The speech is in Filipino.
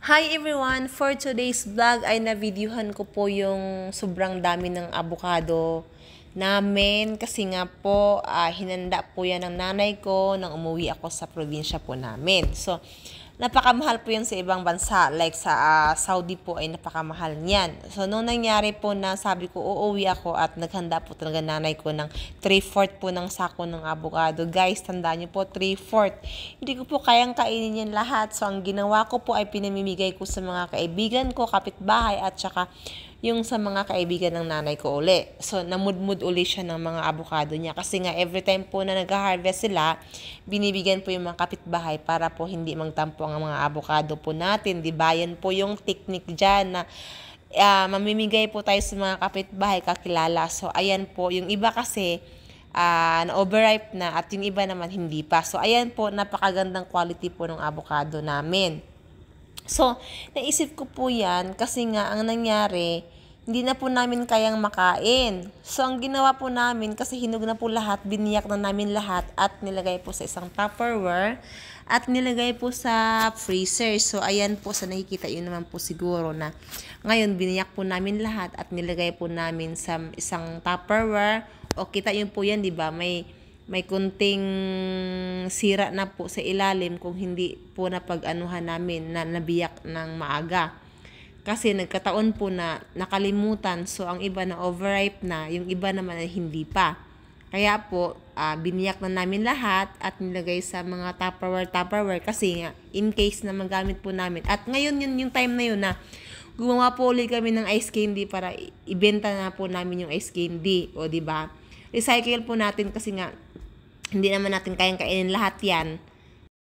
Hi everyone! For today's vlog ay na-videohan ko po yung sobrang dami ng avocado namin kasi nga po uh, hinanda po yan ng nanay ko nang umuwi ako sa probinsya po namin. So, napakamahal po yun sa ibang bansa. Like sa uh, Saudi po ay napakamahal niyan. So, nung nangyari po na sabi ko, uuwi ako at naghanda po talaga nanay ko ng 3-4 po ng sako ng abogado. Guys, tandaan niyo po, 3-4. Hindi ko po kayang kainin yan lahat. So, ang ginawa ko po ay pinamimigay ko sa mga kaibigan ko, kapitbahay at saka yung sa mga kaibigan ng nanay ko uli. So, namudmud uli siya ng mga abukado niya. Kasi nga, every time po na nag-harvest sila, binibigyan po yung mga kapitbahay para po hindi magtampo ang mga abukado po natin. Diba? Yan po yung technique dyan na uh, mamimigay po tayo sa mga kapitbahay kakilala. So, ayan po. Yung iba kasi, uh, na-overripe na at yung iba naman hindi pa. So, ayan po, napakagandang quality po ng avocado namin. So, naisip ko po yan kasi nga ang nangyari, hindi na po namin kayang makain. So, ang ginawa po namin, kasi hinog na po lahat, biniyak na namin lahat at nilagay po sa isang tupperware at nilagay po sa freezer. So, ayan po sa nakikita yun naman po siguro na ngayon biniyak po namin lahat at nilagay po namin sa isang tupperware. O kita yun po yan, di ba? May may kunting sira na po sa ilalim kung hindi po napag-anuhan namin na nabiyak ng maaga. Kasi nagkataon po na nakalimutan so ang iba na overripe na, yung iba naman ay hindi pa. Kaya po, uh, biniyak na namin lahat at nilagay sa mga Tupperware, Tupperware kasi nga, in case na magamit po namin. At ngayon yun yung time na yun na gumawa po ulit kami ng ice candy para ibenta na po namin yung ice candy. O, di ba? Recycle po natin kasi nga, hindi naman natin kayang kainin lahat yan.